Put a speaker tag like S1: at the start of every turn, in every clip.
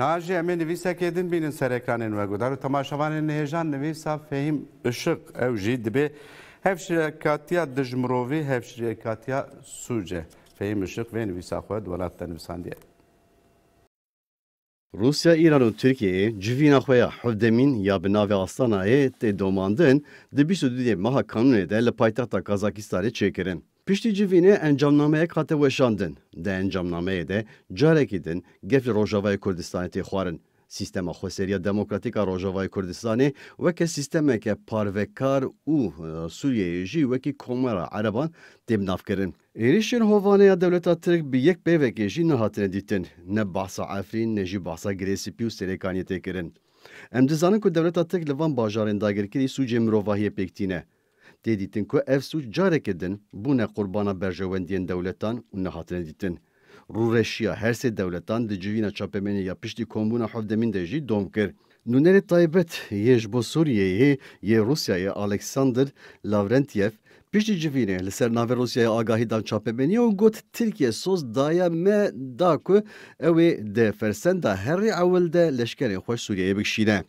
S1: Naciye min visek edin binin ser ekranên ve guhdar û temaşevanên hêjan nivîsa fehîm ışık ew jî dibe hevşirkatiya dijmirovî hevşirkatiya sûce fehîm ışık ve nivîsa xwe di welata nivîsandiye.
S2: Rusya, İran ve Tirkiyeyê civîna xwe ya ya bi navê astanayê e tê domandin di bîst û dudê meha kanûnê de li paytexta Kazakistanê Pişti civînê encamnameyek hate weşandin. Di encamnameyê de carekî din gef li Rojavayê Kurdistanê tê xwarin. Sîstema Xweseriya Demokratîk a Rojavayê Kurdistanê weke sîstemeke parvekar û e, Sûriyeyê jî wekî komara Ereban tê binavkirin. Êrişên hovaneya dewleta Tirk bi yek pêvekê jî nehatine dîtin. Ne bahsa Efrîn ne jî bahsa Giresîpî û serêkaniyê tê kirin. Em dizanin ku dewleta Tirk li van bajarên dagirkirî Sûcê mirovahiyê pêk tîne tê dîtin ku ev sûc carekê din bûne qurbana berjewendiyên dewletan û nehatine dîtin. Rûreşiya her sê dewletan di civîna çapemeniya ya piştî kombûna hevdemîn de jî dom kir. Nûnerê taybet yê ji bo Sûriyeyê yê Rusyayê Alexander Lavrentyev piştî civînê li ser navê Rusyayê agahî dan çapemeniya û got Tirkiye soz daya me da ku ew ê de fersenda herî ewil de leşkerên xweş Sûriyeyê bikişîne.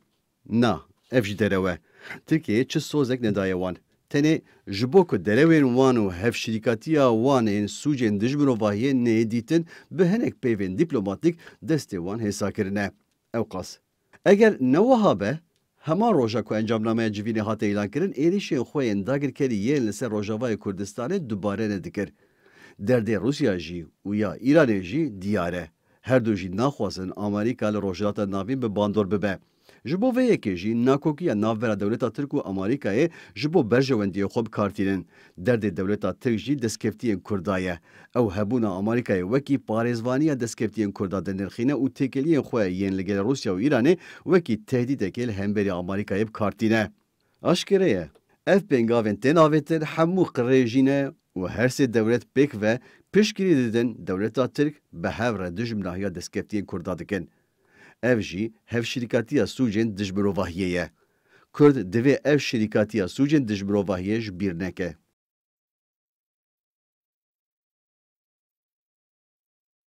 S2: Na, ev jî derewe. Tirkiye çi sozek nedaye wan. tenê ji bo ku derewên wan û hevşîrîkatiya wan ên sûcên dijmirovahiyê nedîtin bi hinek peyvên dîplomatik destê wan hêsakirine. Ewqas. Eger newiha be, هەما ڕۆژە کو ئەنجامنامەیە جیینە هاتە ئیلانکردن ێریشێن خۆیان داگرکەری یەن لەسەر ڕۆژاوای کوردستانێ دووبارە نەدیکرد. دەردێ رووسیا ژی و یا ئیرانێ ژی دیارە، هەردوو ژی ناخوازن ئامریکا لە ڕۆژاتە ناوین بە باندۆر ببە. ji bo vê yekê jî nakokiya navbera dewleta Tirk û Amerîkayê ji bo berjewendiyê xwe bikartînin. Derdê dewleta Tirk jî destkeftiyên Kurda ye. Ew hebûna Amerîkayê wekî parêzvaniya destkeftiyên Kurda denirxîne û têkiliyên xwe yên li gel Rusya û Îranê wekî tehdîdekê li hemberî Amerîkayê bikartîne. Aşkere ye. Ev pêngavên tênavêtir hemû qirê jîne û her sê dewlet pêk ve piştgirî didin dewleta Tirk bi hev re dijim nahiya destkeftiyên Kurda dikin. evzhi hev shirikatia sujen dëshbërovahjeje. Kërd dheve ev shirikatia sujen dëshbërovahjej birneke. neke.